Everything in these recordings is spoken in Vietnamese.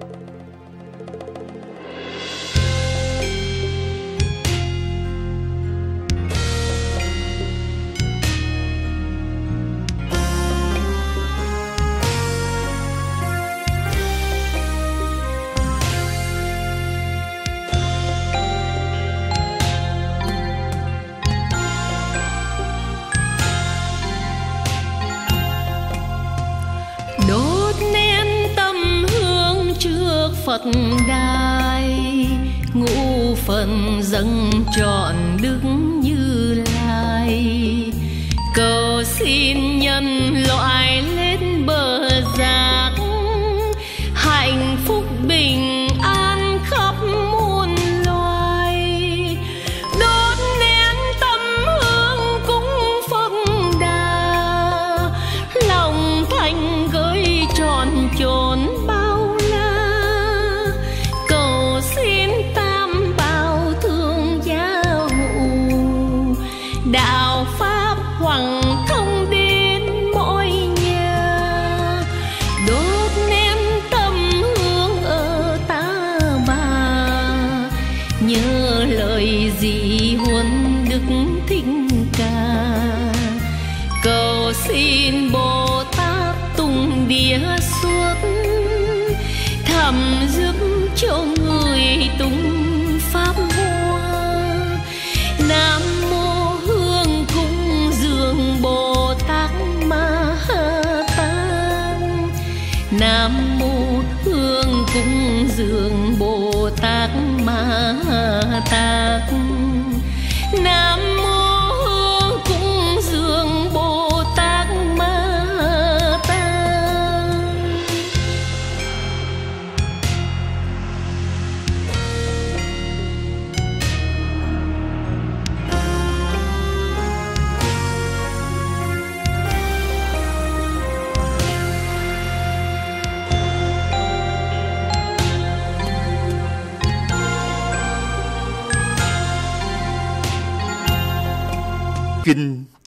Thank you. phật đai ngũ phần dâng trọn đức như lai cầu xin nhân loại lên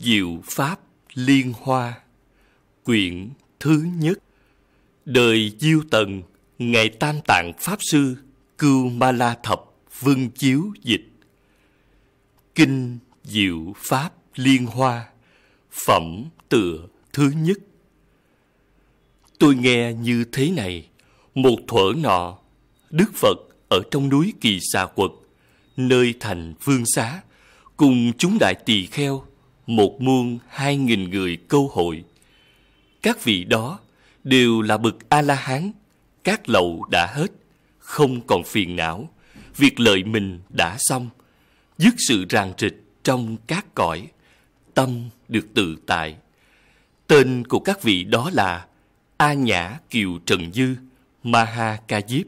Diệu Pháp Liên Hoa Quyển thứ nhất Đời Diêu Tần Ngày Tam Tạng Pháp Sư Cưu Ma La Thập Vương Chiếu Dịch Kinh Diệu Pháp Liên Hoa Phẩm Tựa Thứ Nhất Tôi nghe như thế này Một thuở nọ Đức Phật ở trong núi Kỳ Xà Quật Nơi thành Vương Xá Cùng chúng đại tỳ kheo một muôn hai nghìn người câu hội. Các vị đó đều là bậc A-la-hán, các lậu đã hết, không còn phiền não, việc lợi mình đã xong, dứt sự ràng rịch trong các cõi, tâm được tự tại. Tên của các vị đó là A Nhã Kiều Trần Dư, Ma Ca Diếp,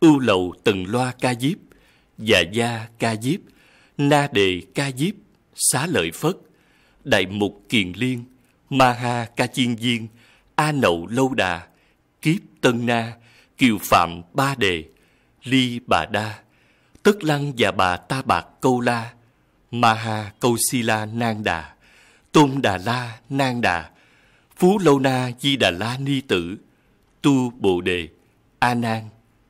Ưu Lầu Tần Loa Ca Diếp, Già Gia Ca Diếp, Na Đề Ca Diếp, Xá Lợi Phất, Đại Mục Kiền Liên, Ma Ha Ca Chiên Viên, A Nậu Lâu Đà, Kiếp Tân Na, Kiều Phạm Ba Đề, Ly Bà Đa, Tất Lăng và bà Ta Bạc Câu La, Ma Ha Câu Si La Nang Đà, Tôn Đà La Nang Đà, Phú Lâu Na Di Đà La Ni Tử, Tu Bồ Đề, A Nan,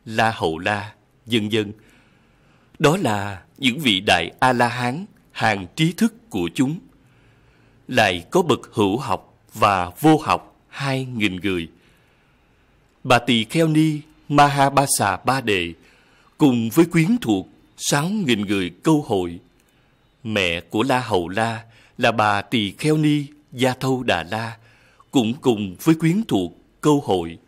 La Hậu La, dân dân. Đó là những vị đại A-la-hán hàng trí thức của chúng lại có bậc hữu học và vô học hai nghìn người. Bà Tỳ Kheo Ni Mahabasa Ba Đệ cùng với quyến thuộc sáu nghìn người câu hội. Mẹ của La Hầu La là bà Tỳ Kheo Ni Gia Thâu Đà La cũng cùng với quyến thuộc câu hội.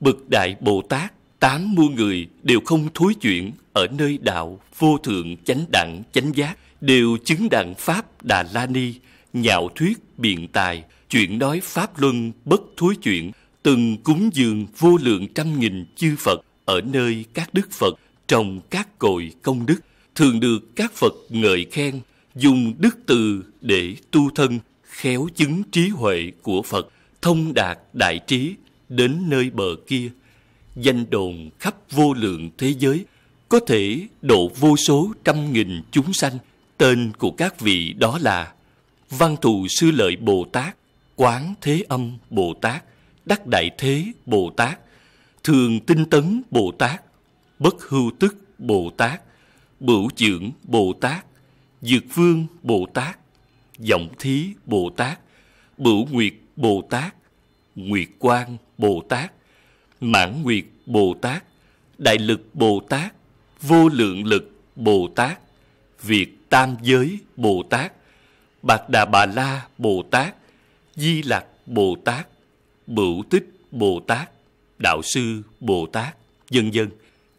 Bậc Đại Bồ Tát tám muôn người đều không thối chuyển ở nơi đạo vô thượng chánh đẳng chánh giác đều chứng đặng pháp đà la ni nhạo thuyết biện tài, chuyện nói pháp luân bất thối chuyện, từng cúng dường vô lượng trăm nghìn chư Phật ở nơi các đức Phật trồng các cội công đức, thường được các Phật ngợi khen, dùng đức từ để tu thân, khéo chứng trí huệ của Phật, thông đạt đại trí đến nơi bờ kia, danh đồn khắp vô lượng thế giới, có thể độ vô số trăm nghìn chúng sanh. Tên của các vị đó là Văn thù sư lợi Bồ Tát, Quán Thế Âm Bồ Tát, Đắc Đại Thế Bồ Tát, Thường Tinh Tấn Bồ Tát, Bất Hưu Tức Bồ Tát, Bửu trưởng Bồ Tát, Dược Vương Bồ Tát, vọng Thí Bồ Tát, Bửu Nguyệt Bồ Tát, Nguyệt Quang Bồ Tát, Mãn Nguyệt Bồ Tát, Đại Lực Bồ Tát, Vô Lượng Lực Bồ Tát, Việt Tam Giới Bồ Tát, Bạc Đà Bà La Bồ Tát, Di Lặc Bồ Tát, Bửu Tích Bồ Tát, Đạo Sư Bồ Tát, dân dân.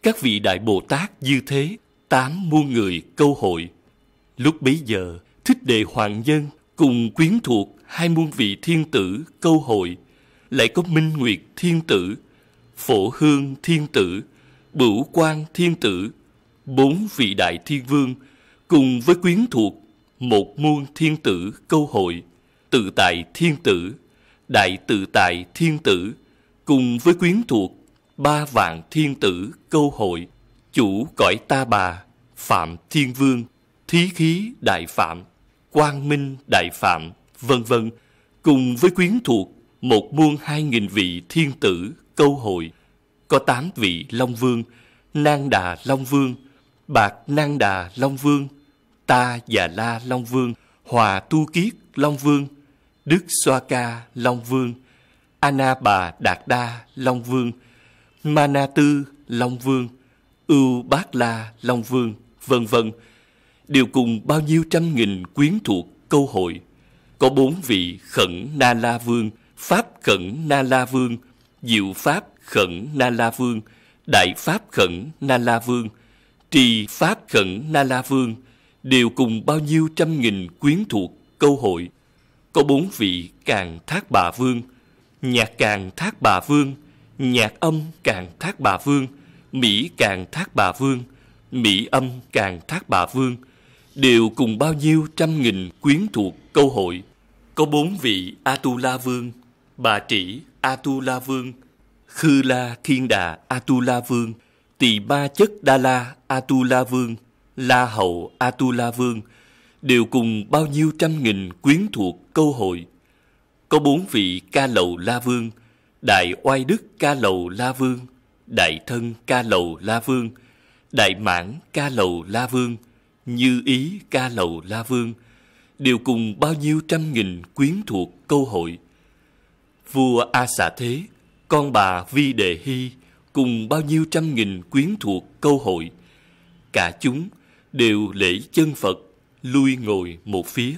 Các vị Đại Bồ Tát như thế, tám muôn người câu hội. Lúc bấy giờ, Thích đệ Hoàng Nhân cùng quyến thuộc hai muôn vị thiên tử câu hội, lại có Minh Nguyệt Thiên Tử, Phổ Hương Thiên Tử, Bửu Quang Thiên Tử, bốn vị Đại Thiên Vương, cùng với quyến thuộc một muôn thiên tử câu hội, tự tại thiên tử, đại tự tại thiên tử, cùng với quyến thuộc ba vạn thiên tử câu hội, chủ cõi ta bà, phạm thiên vương, thí khí đại phạm, quang minh đại phạm, vân vân, cùng với quyến thuộc một muôn hai nghìn vị thiên tử câu hội, có tám vị long vương, nang đà long vương, bạc nang đà long vương Ta và La Long Vương, Hòa Tu Kiết Long Vương, Đức Xoa Ca Long Vương, Ana Bà Đạt Đa Long Vương, Mana Tư Long Vương, Ưu Bát La Long Vương, vân vân đều cùng bao nhiêu trăm nghìn quyến thuộc câu hội. Có bốn vị khẩn Na La Vương, Pháp khẩn Na La Vương, Diệu Pháp khẩn Na La Vương, Đại Pháp khẩn Na La Vương, Trì Pháp khẩn Na La Vương, đều cùng bao nhiêu trăm nghìn quyến thuộc câu hội. Có bốn vị càng thác bà vương, nhạc càng thác bà vương, nhạc âm càng thác bà vương, mỹ càng thác bà vương, mỹ âm càng thác bà vương, đều cùng bao nhiêu trăm nghìn quyến thuộc câu hội. Có bốn vị Atula vương, bà trĩ Atula vương, khư la thiên đà Atula vương, tỳ ba chất đa la Atula vương, La Hầu Atula Vương đều cùng bao nhiêu trăm nghìn quyến thuộc câu hội. Có bốn vị ca lầu La Vương, Đại Oai Đức ca lầu La Vương, Đại Thân ca lầu La Vương, Đại Mãn ca lầu La Vương, Như Ý ca lầu La Vương, đều cùng bao nhiêu trăm nghìn quyến thuộc câu hội. Vua A Xà Thế, con bà Vi Đề Hy, cùng bao nhiêu trăm nghìn quyến thuộc câu hội. Cả chúng đều lễ chân Phật, lui ngồi một phía.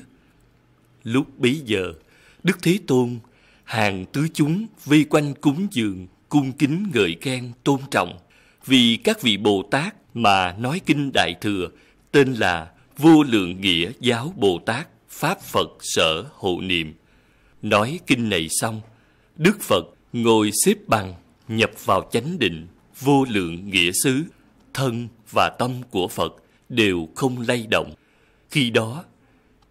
Lúc bấy giờ, Đức Thế Tôn, hàng tứ chúng vây quanh cúng dường, cung kính ngợi khen tôn trọng, vì các vị Bồ Tát mà nói kinh Đại Thừa tên là Vô Lượng Nghĩa Giáo Bồ Tát Pháp Phật Sở Hộ Niệm. Nói kinh này xong, Đức Phật ngồi xếp bằng nhập vào chánh định vô lượng nghĩa xứ thân và tâm của Phật đều không lay động. Khi đó,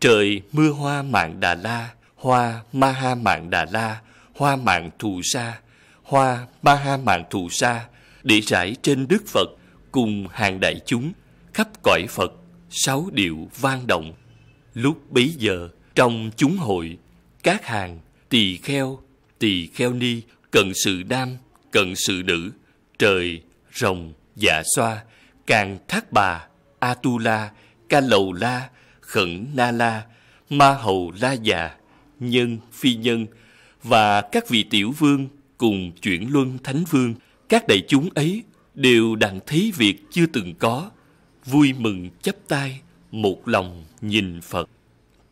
trời mưa hoa mạng Đà La, hoa ma ha mạng Đà La, hoa mạng thù sa, hoa ma ha mạng thù sa để rải trên Đức Phật cùng hàng đại chúng khắp cõi Phật sáu điệu vang động. Lúc bấy giờ, trong chúng hội, các hàng tỳ kheo, tỳ kheo ni, cận sự nam, cận sự nữ, trời, rồng, dạ xoa, càng thác bà, Atula, Ca Lầu La, Khẩn Na La, Ma Hầu La Già, Nhân Phi Nhân và các vị tiểu vương cùng chuyển luân thánh vương, các đại chúng ấy đều đặng thấy việc chưa từng có, vui mừng chấp tay, một lòng nhìn Phật.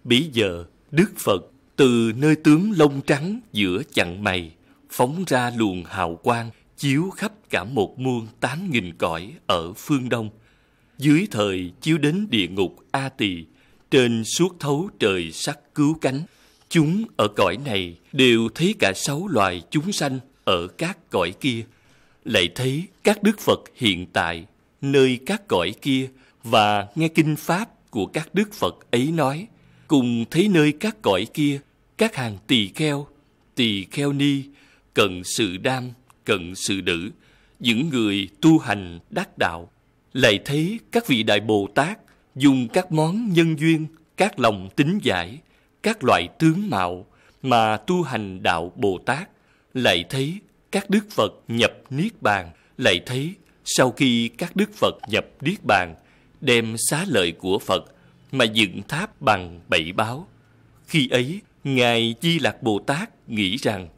Bấy giờ, Đức Phật từ nơi tướng lông trắng giữa chặng mày phóng ra luồng hào quang chiếu khắp cả một muôn tám nghìn cõi ở phương đông dưới thời chiếu đến địa ngục A Tỳ, trên suốt thấu trời sắc cứu cánh. Chúng ở cõi này đều thấy cả sáu loài chúng sanh ở các cõi kia, lại thấy các đức Phật hiện tại nơi các cõi kia và nghe kinh pháp của các đức Phật ấy nói, cùng thấy nơi các cõi kia các hàng tỳ kheo, tỳ kheo ni, cận sự đam, cần sự nữ, những người tu hành đắc đạo lại thấy các vị đại Bồ Tát dùng các món nhân duyên, các lòng tính giải, các loại tướng mạo mà tu hành đạo Bồ Tát, lại thấy các đức Phật nhập niết bàn, lại thấy sau khi các đức Phật nhập niết bàn, đem xá lợi của Phật mà dựng tháp bằng bảy báo. Khi ấy, Ngài Di Lạc Bồ Tát nghĩ rằng,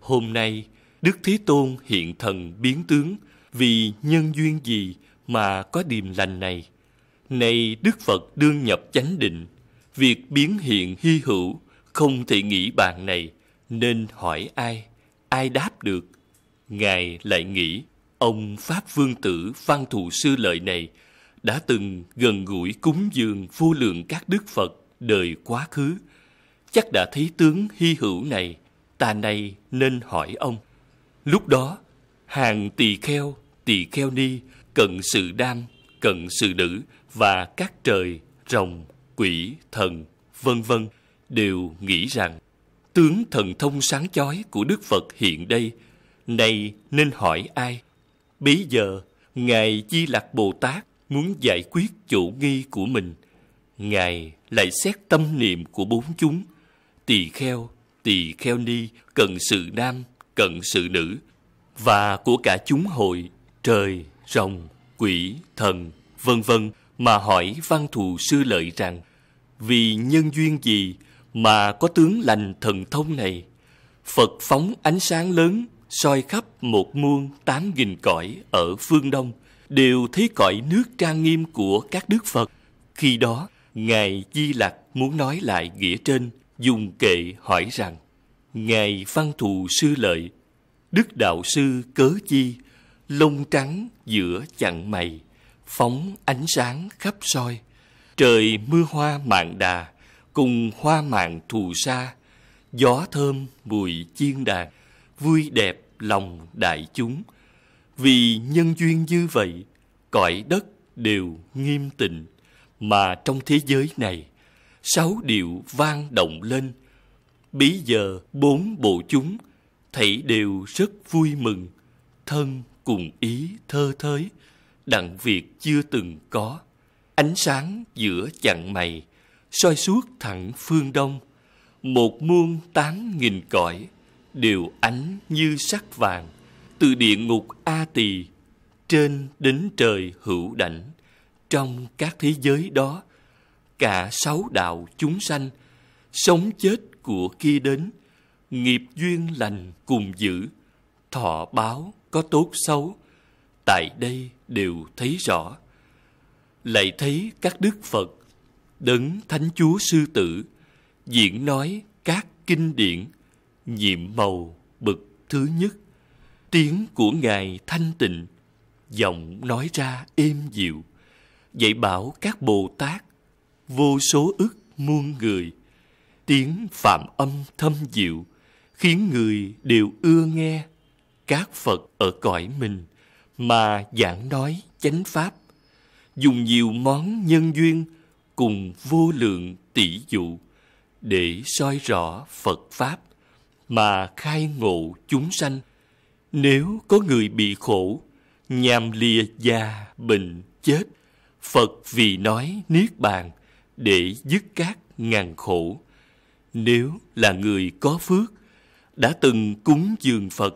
hôm nay Đức Thế Tôn hiện thần biến tướng vì nhân duyên gì mà có điềm lành này. Nay Đức Phật đương nhập chánh định, việc biến hiện hy hữu không thể nghĩ bàn này, nên hỏi ai, ai đáp được. Ngài lại nghĩ, ông Pháp Vương Tử Văn thù Sư Lợi này đã từng gần gũi cúng dường vô lượng các Đức Phật đời quá khứ, chắc đã thấy tướng hy hữu này, ta nay nên hỏi ông. Lúc đó, hàng tỳ kheo, tỳ kheo ni cận sự đan, cận sự nữ và các trời, rồng, quỷ, thần, vân vân đều nghĩ rằng tướng thần thông sáng chói của Đức Phật hiện đây này nên hỏi ai? Bây giờ, Ngài Di Lạc Bồ Tát muốn giải quyết chủ nghi của mình. Ngài lại xét tâm niệm của bốn chúng. Tỳ kheo, tỳ kheo ni, cần sự nam, cần sự nữ. Và của cả chúng hội, trời, rồng, quỷ, thần, vân vân mà hỏi văn thù sư lợi rằng vì nhân duyên gì mà có tướng lành thần thông này Phật phóng ánh sáng lớn soi khắp một muôn tám nghìn cõi ở phương Đông đều thấy cõi nước trang nghiêm của các đức Phật khi đó ngài Di Lặc muốn nói lại nghĩa trên dùng kệ hỏi rằng ngài văn thù sư lợi đức đạo sư cớ chi lông trắng giữa chặn mày, phóng ánh sáng khắp soi. Trời mưa hoa mạn đà, cùng hoa mạn thù sa, gió thơm mùi chiên đàn, vui đẹp lòng đại chúng. Vì nhân duyên như vậy, cõi đất đều nghiêm tịnh, mà trong thế giới này, sáu điệu vang động lên. Bí giờ bốn bộ chúng, thảy đều rất vui mừng, thân cùng ý thơ thới, đặng việc chưa từng có. Ánh sáng giữa chặng mày, soi suốt thẳng phương đông, một muôn tám nghìn cõi, đều ánh như sắc vàng, từ địa ngục A Tỳ, trên đến trời hữu đảnh. Trong các thế giới đó, cả sáu đạo chúng sanh, sống chết của kia đến, nghiệp duyên lành cùng giữ, thọ báo có tốt xấu, tại đây đều thấy rõ. Lại thấy các đức Phật, đấng Thánh Chúa Sư Tử, diễn nói các kinh điển, nhiệm màu bậc thứ nhất. Tiếng của Ngài thanh tịnh, giọng nói ra êm dịu, dạy bảo các Bồ Tát, vô số ức muôn người. Tiếng phạm âm thâm dịu, khiến người đều ưa nghe các Phật ở cõi mình mà giảng nói chánh pháp, dùng nhiều món nhân duyên cùng vô lượng tỷ dụ để soi rõ Phật Pháp mà khai ngộ chúng sanh. Nếu có người bị khổ, nhàm lìa già, bệnh, chết, Phật vì nói niết bàn để dứt các ngàn khổ. Nếu là người có phước, đã từng cúng dường Phật,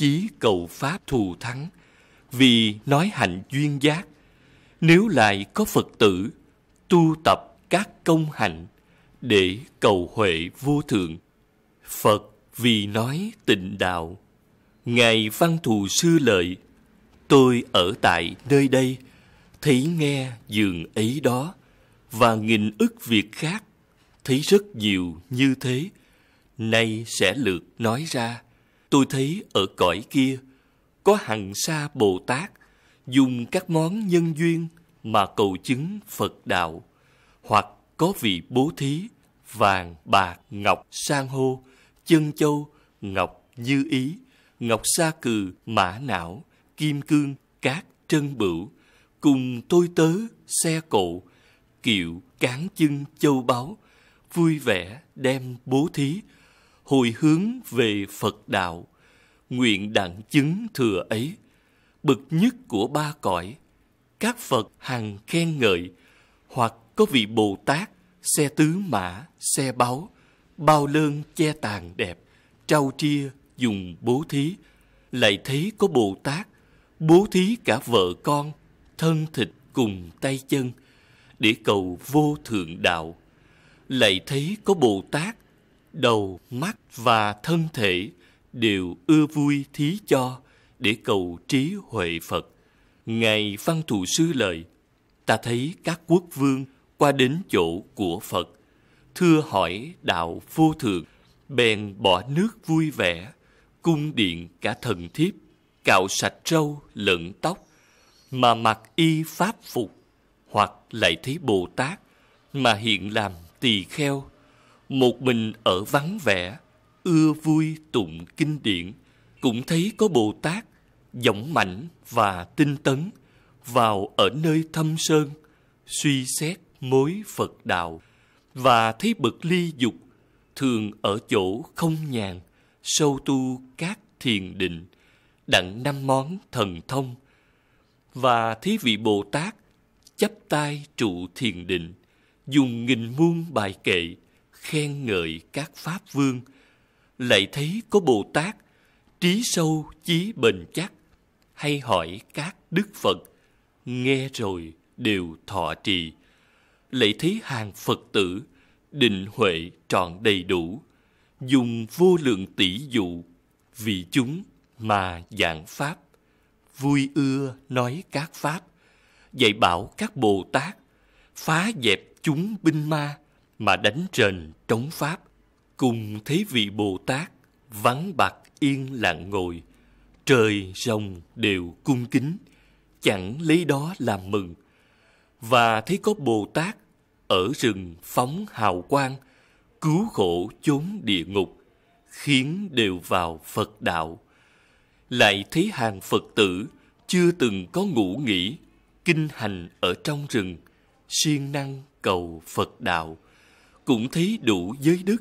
chí cầu pháp thù thắng vì nói hạnh duyên giác nếu lại có phật tử tu tập các công hạnh để cầu huệ vô thượng phật vì nói tịnh đạo ngài văn thù sư lợi tôi ở tại nơi đây thấy nghe giường ấy đó và nghìn ức việc khác thấy rất nhiều như thế nay sẽ lượt nói ra tôi thấy ở cõi kia có hằng sa Bồ Tát dùng các món nhân duyên mà cầu chứng Phật đạo hoặc có vị bố thí vàng, bạc, ngọc, san hô, chân châu, ngọc như ý, ngọc sa cừ, mã não, kim cương, cát, trân bửu, cùng tôi tớ, xe cộ, kiệu, cán chân, châu báu, vui vẻ đem bố thí, hồi hướng về Phật đạo, nguyện đặng chứng thừa ấy, bậc nhất của ba cõi. Các Phật hằng khen ngợi, hoặc có vị Bồ Tát, xe tứ mã, xe báu, bao lơn che tàn đẹp, trao chia dùng bố thí, lại thấy có Bồ Tát, bố thí cả vợ con, thân thịt cùng tay chân, để cầu vô thượng đạo. Lại thấy có Bồ Tát, đầu, mắt và thân thể đều ưa vui thí cho để cầu trí huệ Phật. Ngài Văn Thù Sư lời, ta thấy các quốc vương qua đến chỗ của Phật, thưa hỏi đạo vô thượng, bèn bỏ nước vui vẻ, cung điện cả thần thiếp, cạo sạch râu lẫn tóc, mà mặc y pháp phục, hoặc lại thấy Bồ Tát, mà hiện làm tỳ kheo một mình ở vắng vẻ, ưa vui tụng kinh điển, cũng thấy có Bồ Tát, giọng mạnh và tinh tấn, vào ở nơi thâm sơn, suy xét mối Phật đạo, và thấy bậc ly dục, thường ở chỗ không nhàn, sâu tu các thiền định, đặng năm món thần thông, và thấy vị Bồ Tát chắp tay trụ thiền định, dùng nghìn muôn bài kệ, khen ngợi các pháp vương lại thấy có bồ tát trí sâu chí bền chắc hay hỏi các đức phật nghe rồi đều thọ trì lại thấy hàng phật tử định huệ trọn đầy đủ dùng vô lượng tỷ dụ vì chúng mà giảng pháp vui ưa nói các pháp dạy bảo các bồ tát phá dẹp chúng binh ma mà đánh trần trống pháp cùng thế vị bồ tát vắng bạc yên lặng ngồi trời rồng đều cung kính chẳng lấy đó làm mừng và thấy có bồ tát ở rừng phóng hào quang cứu khổ chốn địa ngục khiến đều vào phật đạo lại thấy hàng phật tử chưa từng có ngủ nghỉ kinh hành ở trong rừng siêng năng cầu phật đạo cũng thấy đủ giới đức,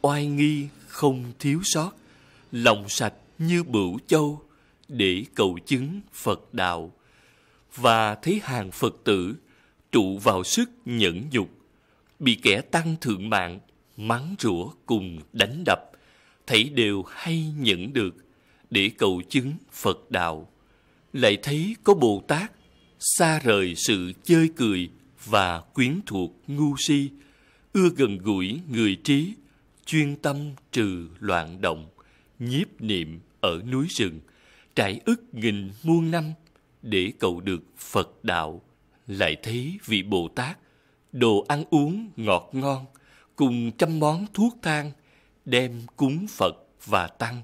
oai nghi không thiếu sót, lòng sạch như bửu châu để cầu chứng Phật đạo và thấy hàng Phật tử trụ vào sức nhẫn nhục, bị kẻ tăng thượng mạng mắng rủa cùng đánh đập, thấy đều hay nhận được để cầu chứng Phật đạo. Lại thấy có Bồ Tát xa rời sự chơi cười và quyến thuộc ngu si ưa gần gũi người trí, chuyên tâm trừ loạn động, nhiếp niệm ở núi rừng, trải ức nghìn muôn năm để cầu được Phật đạo. Lại thấy vị Bồ Tát, đồ ăn uống ngọt ngon, cùng trăm món thuốc thang, đem cúng Phật và Tăng,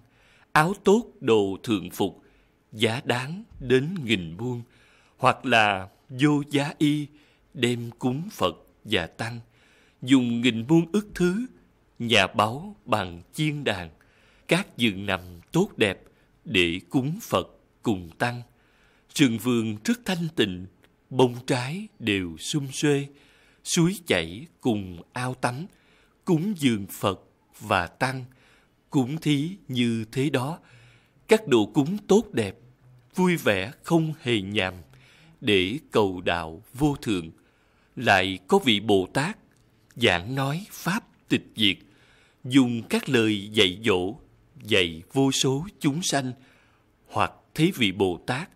áo tốt đồ thường phục, giá đáng đến nghìn muôn, hoặc là vô giá y, đem cúng Phật và Tăng dùng nghìn muôn ức thứ, nhà báu bằng chiên đàn, các giường nằm tốt đẹp để cúng Phật cùng tăng. Trường vườn rất thanh tịnh, bông trái đều xum xuê, suối chảy cùng ao tắm, cúng dường Phật và tăng, cúng thí như thế đó. Các đồ cúng tốt đẹp, vui vẻ không hề nhàm, để cầu đạo vô thượng. Lại có vị Bồ Tát giảng nói pháp tịch diệt, dùng các lời dạy dỗ, dạy vô số chúng sanh, hoặc thế vị Bồ Tát,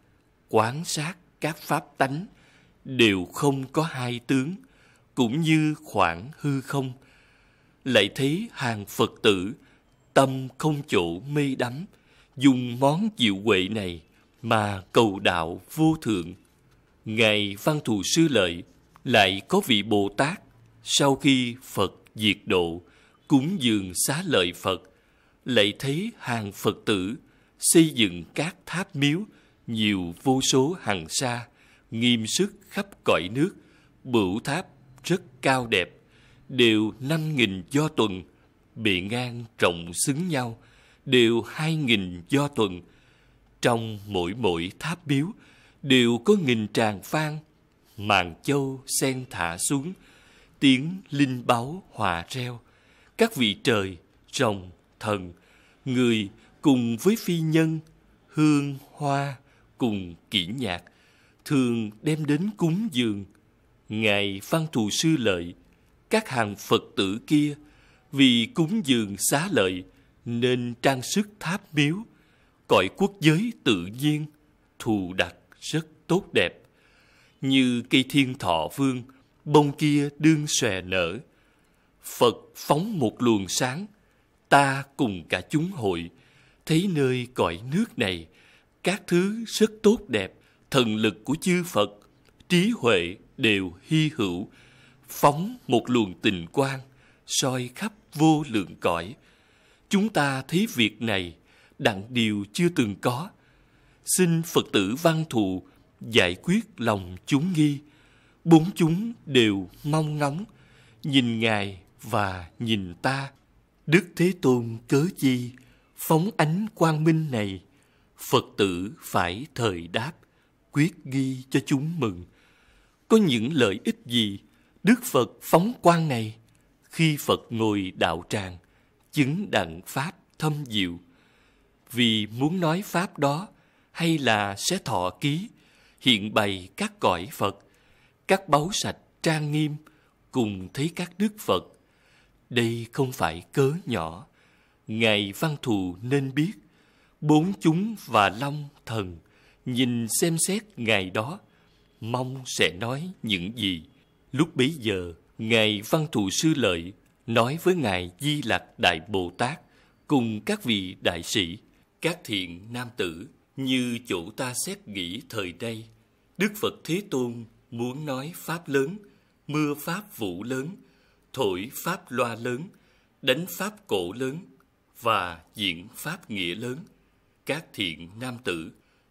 quán sát các pháp tánh, đều không có hai tướng, cũng như khoảng hư không. Lại thấy hàng Phật tử, tâm không chỗ mê đắm, dùng món diệu huệ này mà cầu đạo vô thượng. Ngài Văn Thù Sư Lợi lại có vị Bồ Tát sau khi Phật diệt độ, cúng dường xá lợi Phật, lại thấy hàng Phật tử xây dựng các tháp miếu nhiều vô số hàng xa, nghiêm sức khắp cõi nước, bửu tháp rất cao đẹp, đều năm nghìn do tuần, bị ngang rộng xứng nhau, đều hai nghìn do tuần. Trong mỗi mỗi tháp miếu đều có nghìn tràng phan, màn châu sen thả xuống, tiếng linh báo hòa reo các vị trời rồng thần người cùng với phi nhân hương hoa cùng kỹ nhạc thường đem đến cúng dường ngài văn thù sư lợi các hàng phật tử kia vì cúng dường xá lợi nên trang sức tháp miếu cõi quốc giới tự nhiên thù đặc rất tốt đẹp như cây thiên thọ vương bông kia đương xòe nở. Phật phóng một luồng sáng, ta cùng cả chúng hội, thấy nơi cõi nước này, các thứ rất tốt đẹp, thần lực của chư Phật, trí huệ đều hy hữu, phóng một luồng tình quang, soi khắp vô lượng cõi. Chúng ta thấy việc này, đặng điều chưa từng có. Xin Phật tử văn thù giải quyết lòng chúng nghi, bốn chúng đều mong ngóng nhìn ngài và nhìn ta đức thế tôn cớ chi phóng ánh quang minh này phật tử phải thời đáp quyết ghi cho chúng mừng có những lợi ích gì đức phật phóng quang này khi phật ngồi đạo tràng chứng đặng pháp thâm diệu vì muốn nói pháp đó hay là sẽ thọ ký hiện bày các cõi phật các báu sạch trang nghiêm cùng thấy các đức Phật. Đây không phải cớ nhỏ. Ngài Văn Thù nên biết, bốn chúng và Long Thần nhìn xem xét Ngài đó, mong sẽ nói những gì. Lúc bấy giờ, Ngài Văn Thù Sư Lợi nói với Ngài Di Lặc Đại Bồ Tát cùng các vị đại sĩ, các thiện nam tử như chỗ ta xét nghĩ thời đây, Đức Phật Thế Tôn muốn nói pháp lớn, mưa pháp vũ lớn, thổi pháp loa lớn, đánh pháp cổ lớn và diễn pháp nghĩa lớn. Các thiện nam tử,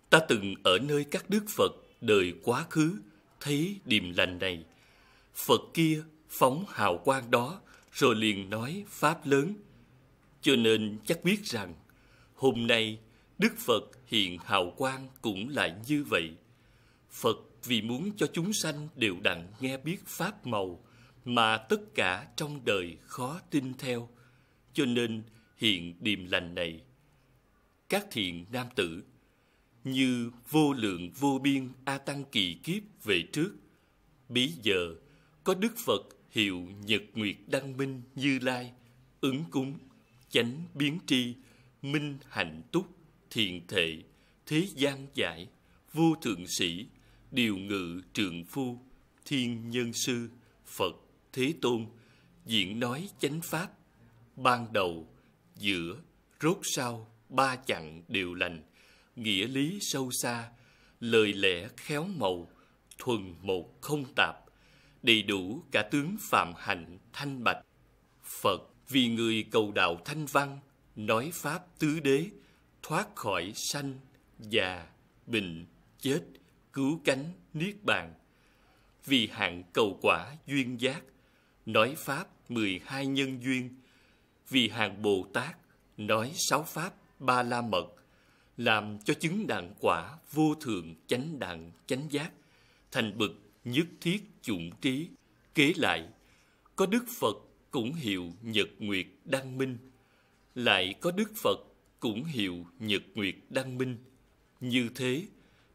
ta từng ở nơi các đức Phật đời quá khứ, thấy điềm lành này. Phật kia phóng hào quang đó, rồi liền nói pháp lớn. Cho nên chắc biết rằng, hôm nay Đức Phật hiện hào quang cũng lại như vậy. Phật vì muốn cho chúng sanh đều đặn nghe biết pháp màu mà tất cả trong đời khó tin theo. Cho nên hiện điềm lành này, các thiện nam tử như vô lượng vô biên A Tăng kỳ kiếp về trước, bí giờ có Đức Phật hiệu Nhật Nguyệt Đăng Minh Như Lai, ứng cúng, chánh biến tri, minh hạnh túc, thiện thệ, thế gian giải, vô thượng sĩ, điều ngự trường phu, thiên nhân sư, Phật, Thế Tôn, diễn nói chánh pháp, ban đầu, giữa, rốt sau, ba chặng đều lành, nghĩa lý sâu xa, lời lẽ khéo màu, thuần một không tạp, đầy đủ cả tướng phạm hạnh thanh bạch. Phật vì người cầu đạo thanh văn, nói pháp tứ đế, thoát khỏi sanh, già, bệnh, chết, cứu cánh, niết bàn. Vì hạng cầu quả duyên giác, nói Pháp mười hai nhân duyên. Vì hạng Bồ Tát, nói sáu Pháp ba la mật, làm cho chứng đặng quả vô thường chánh đặng chánh giác, thành bực nhất thiết chủng trí. Kế lại, có Đức Phật cũng hiệu nhật nguyệt đăng minh, lại có Đức Phật cũng hiệu nhật nguyệt đăng minh. Như thế,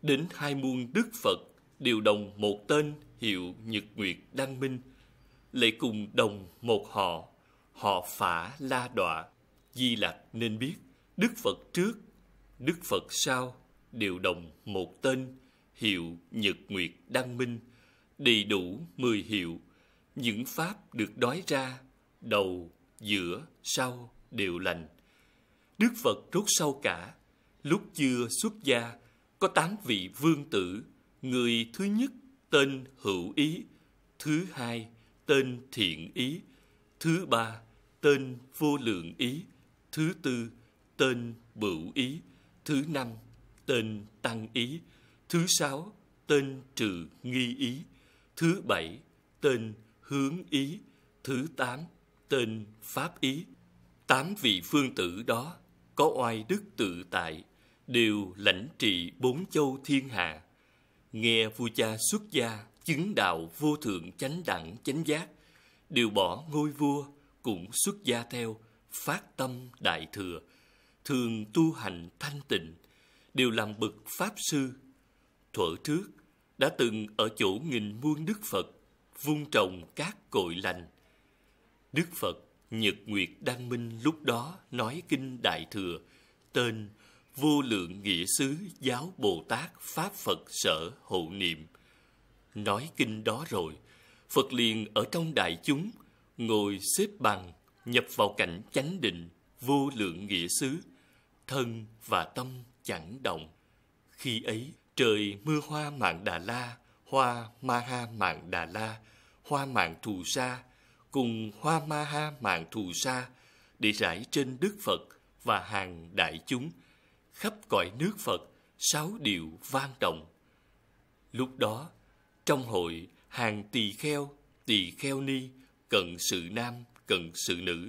đến hai muôn Đức Phật đều đồng một tên hiệu Nhật Nguyệt Đăng Minh, lại cùng đồng một họ, họ phả la đọa. Di Lặc nên biết, Đức Phật trước, Đức Phật sau đều đồng một tên hiệu Nhật Nguyệt Đăng Minh, đầy đủ mười hiệu. Những pháp được nói ra, đầu, giữa, sau đều lành. Đức Phật rốt sau cả, lúc chưa xuất gia có tám vị vương tử, người thứ nhất tên Hữu Ý, thứ hai tên Thiện Ý, thứ ba tên Vô Lượng Ý, thứ tư tên Bửu Ý, thứ năm tên Tăng Ý, thứ sáu tên Trừ Nghi Ý, thứ bảy tên Hướng Ý, thứ tám tên Pháp Ý. Tám vị phương tử đó có oai đức tự tại, đều lãnh trị bốn châu thiên hạ. Nghe vua cha xuất gia, chứng đạo vô thượng chánh đẳng chánh giác, đều bỏ ngôi vua, cũng xuất gia theo, phát tâm đại thừa, thường tu hành thanh tịnh, đều làm bậc Pháp Sư. Thuở trước, đã từng ở chỗ nghìn muôn Đức Phật, vung trồng các cội lành. Đức Phật Nhật Nguyệt Đăng Minh lúc đó nói kinh Đại Thừa, tên vô lượng nghĩa xứ giáo Bồ Tát Pháp Phật sở hộ niệm. Nói kinh đó rồi, Phật liền ở trong đại chúng, ngồi xếp bằng, nhập vào cảnh chánh định, vô lượng nghĩa xứ, thân và tâm chẳng động. Khi ấy, trời mưa hoa mạng Đà La, hoa ma ha mạng Đà La, hoa mạng thù sa, cùng hoa ma ha mạng thù sa, để rải trên Đức Phật và hàng đại chúng, khắp cõi nước Phật sáu điệu vang động. Lúc đó, trong hội hàng tỳ kheo, tỳ kheo ni, cận sự nam, cận sự nữ,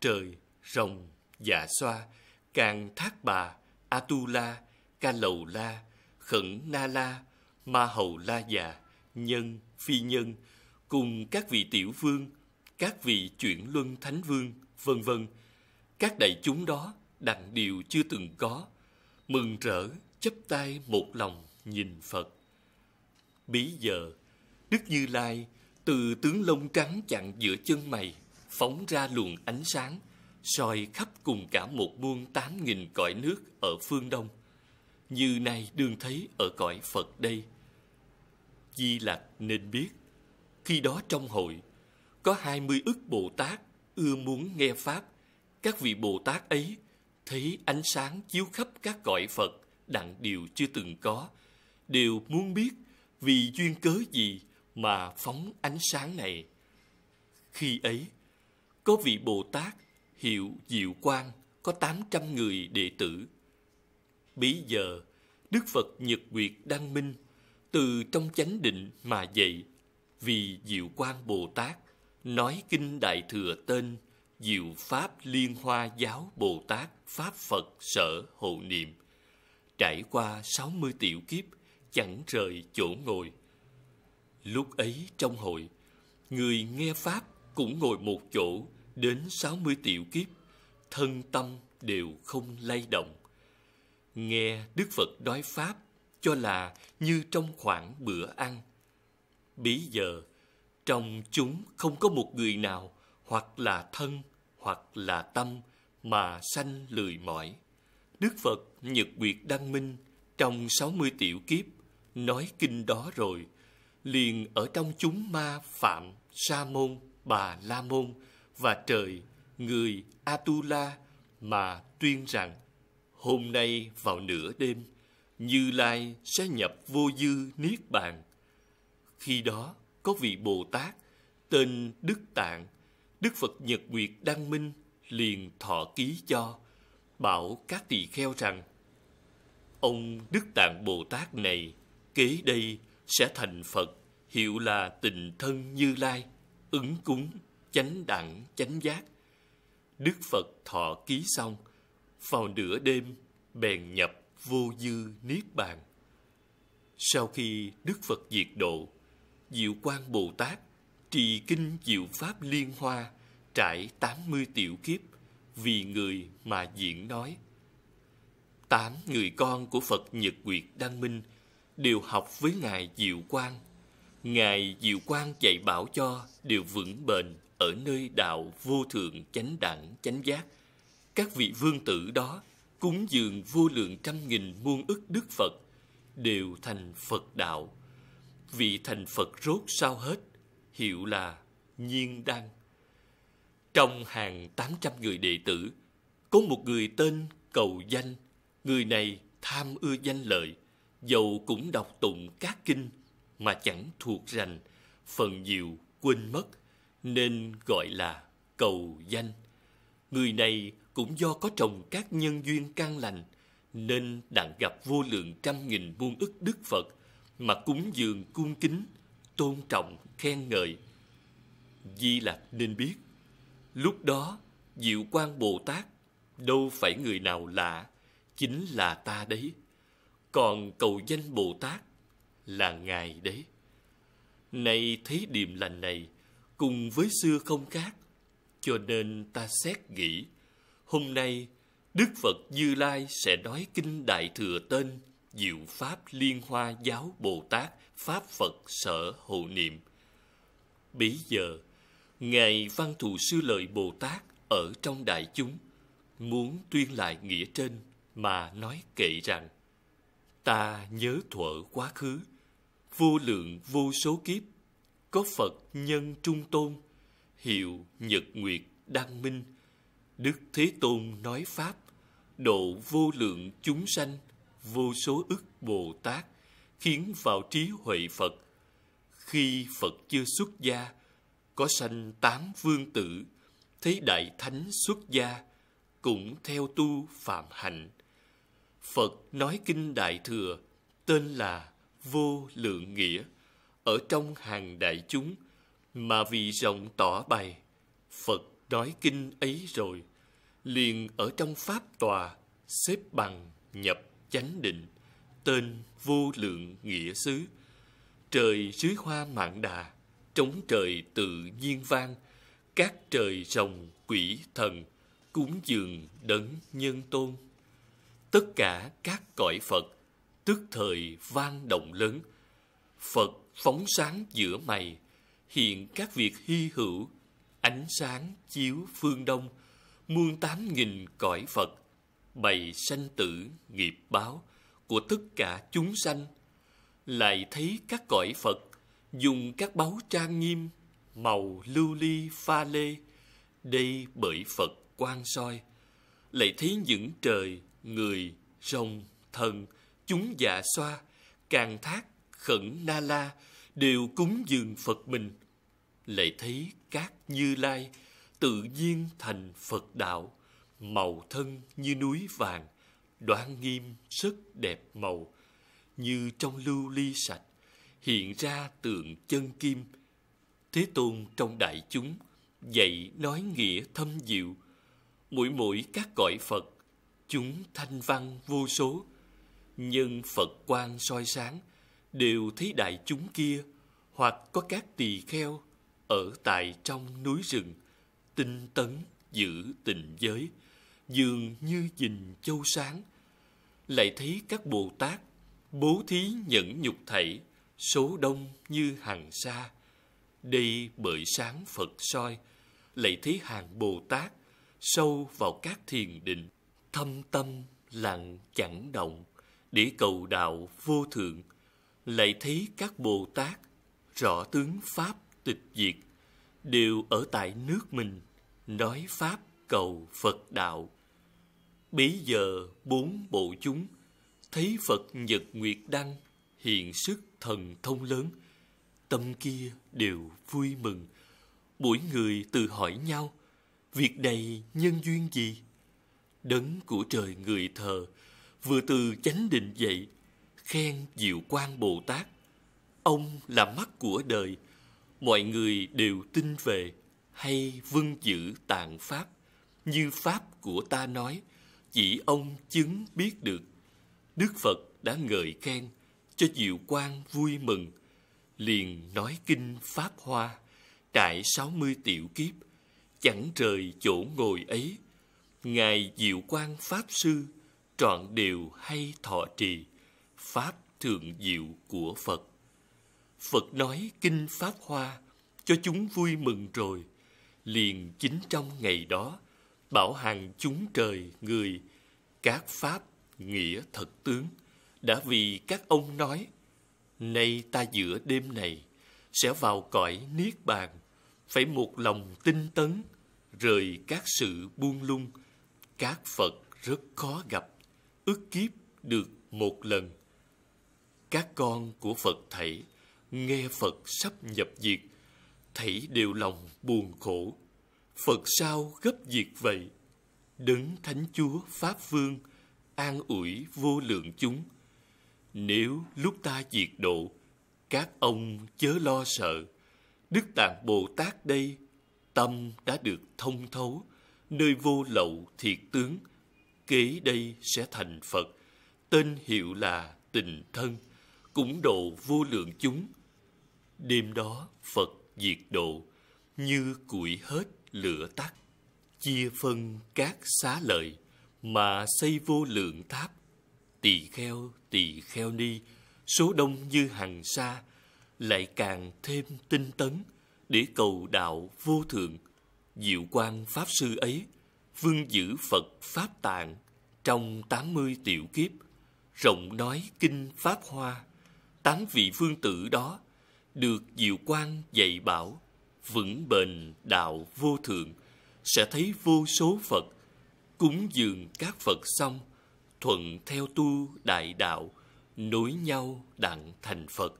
trời, rồng, dạ xoa, càng thác bà, atula, ca lầu la, khẩn na la, ma hầu la già, nhân, phi nhân, cùng các vị tiểu vương, các vị chuyển luân thánh vương, vân vân. Các đại chúng đó đặng điều chưa từng có, mừng rỡ chắp tay một lòng nhìn Phật. Bí giờ, Đức Như Lai từ tướng lông trắng chặn giữa chân mày, phóng ra luồng ánh sáng, soi khắp cùng cả một muôn tám nghìn cõi nước ở phương Đông, như nay đương thấy ở cõi Phật đây. Di Lặc nên biết, khi đó trong hội, có hai mươi ức Bồ Tát ưa muốn nghe Pháp, các vị Bồ Tát ấy thấy ánh sáng chiếu khắp các cõi Phật đặng điều chưa từng có, đều muốn biết vì duyên cớ gì mà phóng ánh sáng này. Khi ấy, có vị Bồ Tát hiệu Diệu Quang có 800 người đệ tử. Bấy giờ, Đức Phật Nhật Nguyệt Đăng Minh từ trong chánh định mà dậy vì Diệu Quang Bồ Tát nói kinh Đại Thừa tên diệu pháp liên hoa giáo Bồ Tát Pháp Phật sở hộ niệm. Trải qua sáu mươi tiểu kiếp, chẳng rời chỗ ngồi. Lúc ấy trong hội, người nghe Pháp cũng ngồi một chỗ đến sáu mươi tiểu kiếp, thân tâm đều không lay động. Nghe Đức Phật nói Pháp cho là như trong khoảng bữa ăn. Bí giờ, trong chúng không có một người nào hoặc là thân, hoặc là tâm mà sanh lười mỏi. Đức Phật nhật nguyệt đăng minh trong 60 tiểu kiếp nói kinh đó rồi, liền ở trong chúng ma phạm sa môn, bà la môn và trời, người Atula mà tuyên rằng hôm nay vào nửa đêm Như Lai sẽ nhập vô dư niết bàn. Khi đó có vị Bồ Tát tên Đức Tạng Đức Phật Nhật Nguyệt Đăng Minh liền thọ ký cho, bảo các tỳ kheo rằng, Ông Đức Tạng Bồ Tát này, kế đây sẽ thành Phật, hiệu là tình thân như lai, ứng cúng, chánh đẳng, chánh giác. Đức Phật thọ ký xong, vào nửa đêm bèn nhập vô dư niết bàn. Sau khi Đức Phật diệt độ, Diệu Quang Bồ Tát trì kinh diệu pháp liên hoa trải tám mươi tiểu kiếp vì người mà diễn nói. Tám người con của Phật Nhật Nguyệt Đăng Minh đều học với Ngài Diệu Quang. Ngài Diệu Quang dạy bảo cho đều vững bền ở nơi đạo vô thượng chánh đẳng chánh giác. Các vị vương tử đó cúng dường vô lượng trăm nghìn muôn ức Đức Phật đều thành Phật đạo. Vị thành Phật rốt sao hết – hiệu là Nhiên Đăng. Trong hàng 800 người đệ tử, có một người tên Cầu Danh. Người này tham ưa danh lợi, dầu cũng đọc tụng các kinh mà chẳng thuộc rành, phần nhiều quên mất, nên gọi là Cầu Danh. Người này cũng do có trồng các nhân duyên căn lành, nên đặng gặp vô lượng trăm nghìn muôn ức Đức Phật mà cúng dường cung kính tôn trọng, khen ngợi. Di Lặc nên biết, lúc đó Diệu Quan Bồ Tát đâu phải người nào lạ, chính là ta đấy. Còn cầu danh Bồ Tát là Ngài đấy. Nay thấy điềm lành này, cùng với xưa không khác, cho nên ta xét nghĩ, hôm nay Đức Phật Như Lai sẽ nói kinh Đại Thừa Tên diệu pháp liên hoa giáo Bồ Tát Pháp Phật sở hộ niệm. Bấy giờ, Ngài Văn Thù Sư Lợi Bồ Tát ở trong đại chúng, muốn tuyên lại nghĩa trên mà nói kệ rằng Ta nhớ thuở quá khứ, vô lượng vô số kiếp, có Phật nhân trung tôn, hiệu nhật nguyệt đăng minh, Đức Thế Tôn nói Pháp, độ vô lượng chúng sanh vô số ức Bồ Tát, khiến vào trí huệ Phật. Khi Phật chưa xuất gia, có sanh tám vương tử, thấy Đại Thánh xuất gia, cũng theo tu phạm hạnh. Phật nói kinh Đại Thừa, tên là Vô Lượng Nghĩa, ở trong hàng đại chúng, mà vì rộng tỏ bày, Phật nói kinh ấy rồi, liền ở trong pháp tòa xếp bằng nhập chánh định tên vô lượng nghĩa xứ trời sứ hoa mạn đà trống trời tự nhiên vang các trời rồng quỷ thần cúng dường đấng nhân tôn tất cả các cõi phật tức thời vang động lớn phật phóng sáng giữa mày hiện các việc hy hữu ánh sáng chiếu phương đông muôn tám nghìn cõi phật bày sanh tử nghiệp báo của tất cả chúng sanh lại thấy các cõi phật dùng các báu trang nghiêm màu lưu ly pha lê đây bởi phật quan soi lại thấy những trời người rồng thần chúng dạ xoa càng thác khẩn na la đều cúng dường phật mình lại thấy các như lai tự nhiên thành phật đạo màu thân như núi vàng, đoan nghiêm rất đẹp màu, như trong lưu ly sạch, hiện ra tượng chân kim. Thế Tôn trong đại chúng, dạy nói nghĩa thâm diệu, mũi mũi các cõi Phật, chúng thanh văn vô số, nhân Phật quan soi sáng, đều thấy đại chúng kia, hoặc có các tỳ kheo ở tại trong núi rừng, tinh tấn giữ tình giới, dường như nhìn châu sáng lại thấy các bồ tát bố thí nhẫn nhục thảy số đông như hàng xa đây bởi sáng phật soi lại thấy hàng bồ tát sâu vào các thiền định thâm tâm lặng chẳng động để cầu đạo vô thượng lại thấy các bồ tát rõ tướng pháp tịch diệt đều ở tại nước mình nói pháp cầu phật đạo Bấy giờ bốn bộ chúng thấy Phật Nhật Nguyệt Đăng hiện sức thần thông lớn, tâm kia đều vui mừng. Mỗi người tự hỏi nhau, việc này nhân duyên gì? Đấng của trời người thờ vừa từ chánh định dậy, khen diệu quan Bồ Tát. Ông là mắt của đời, mọi người đều tin về hay vâng giữ tạng Pháp, như Pháp của ta nói – chỉ ông chứng biết được. Đức Phật đã ngợi khen cho Diệu Quang vui mừng, liền nói kinh Pháp Hoa, trải sáu mươi tiểu kiếp, chẳng rời chỗ ngồi ấy. Ngài Diệu Quang Pháp Sư trọn đều hay thọ trì, Pháp Thượng Diệu của Phật. Phật nói kinh Pháp Hoa cho chúng vui mừng rồi, liền chính trong ngày đó, bảo hàng chúng trời người các pháp nghĩa thật tướng đã vì các ông nói nay ta giữa đêm này sẽ vào cõi niết bàn phải một lòng tinh tấn rời các sự buông lung các phật rất khó gặp ức kiếp được một lần các con của phật thảy nghe phật sắp nhập diệt thảy đều lòng buồn khổ Phật sao gấp việc vậy? Đấng Thánh Chúa Pháp Vương an ủi vô lượng chúng. Nếu lúc ta diệt độ, các ông chớ lo sợ. Đức Tạng Bồ Tát đây, tâm đã được thông thấu, nơi vô lậu thiệt tướng, kế đây sẽ thành Phật, tên hiệu là tình thân, cũng độ vô lượng chúng. Đêm đó Phật diệt độ, như củi hết lửa tắt, chia phân các xá lợi mà xây vô lượng tháp, tỳ kheo tỳ kheo ni, số đông như hàng sa, lại càng thêm tinh tấn để cầu đạo vô thượng. Diệu quan Pháp Sư ấy, vương giữ Phật Pháp Tạng trong tám mươi tiểu kiếp, rộng nói kinh Pháp Hoa, tám vị vương tử đó được Diệu quan dạy bảo vững bền đạo vô thượng sẽ thấy vô số phật cúng dường các phật xong thuận theo tu đại đạo nối nhau đặng thành phật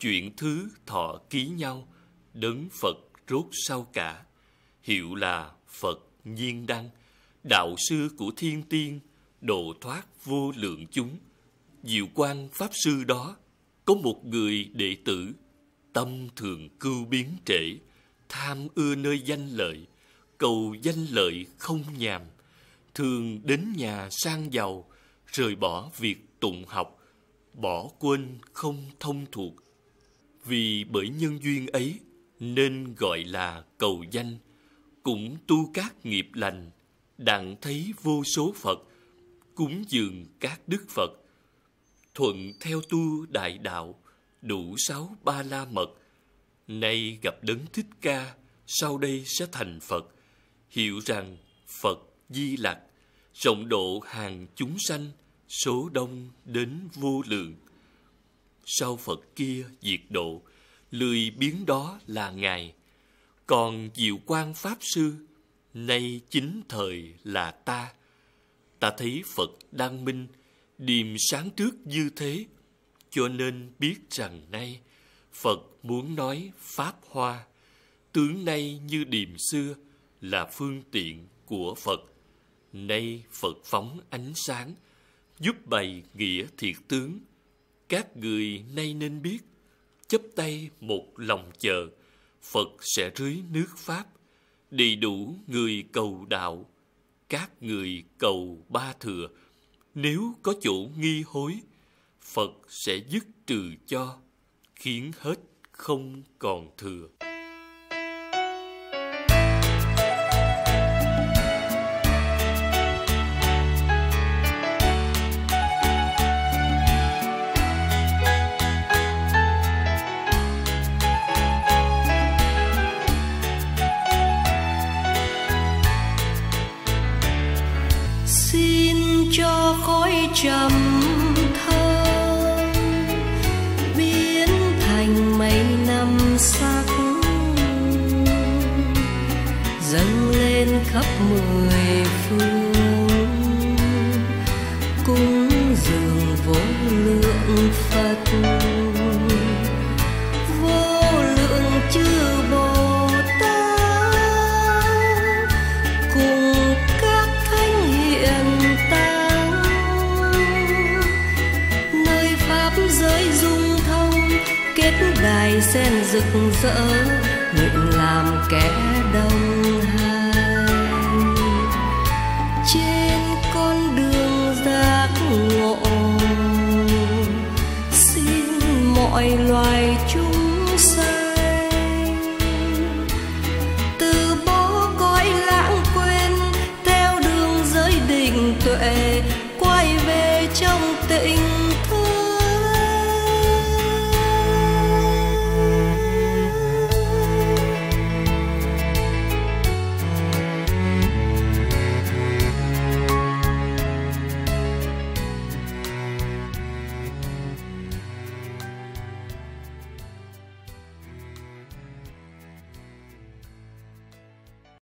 chuyện thứ thọ ký nhau đấng phật rốt sau cả hiệu là phật nhiên đăng đạo sư của thiên tiên độ thoát vô lượng chúng diệu quan pháp sư đó có một người đệ tử tâm thường cưu biến trễ tham ưa nơi danh lợi, cầu danh lợi không nhàm, thường đến nhà sang giàu, rời bỏ việc tụng học, bỏ quên không thông thuộc. Vì bởi nhân duyên ấy nên gọi là cầu danh, cũng tu các nghiệp lành, đặng thấy vô số Phật, cúng dường các đức Phật, thuận theo tu đại đạo, đủ sáu ba la mật, Nay gặp đấng thích ca, sau đây sẽ thành Phật, hiểu rằng Phật di lạc, rộng độ hàng chúng sanh, số đông đến vô lượng. Sau Phật kia diệt độ, lười biến đó là Ngài. Còn diệu quan Pháp Sư, nay chính thời là ta. Ta thấy Phật đang minh, điềm sáng trước như thế, cho nên biết rằng nay Phật muốn nói Pháp Hoa, tướng nay như điềm xưa là phương tiện của Phật. Nay Phật phóng ánh sáng, giúp bày nghĩa thiệt tướng. Các người nay nên biết, chấp tay một lòng chờ, Phật sẽ rưới nước Pháp, đầy đủ người cầu đạo, các người cầu ba thừa. Nếu có chỗ nghi hối, Phật sẽ dứt trừ cho khiến hết không còn thừa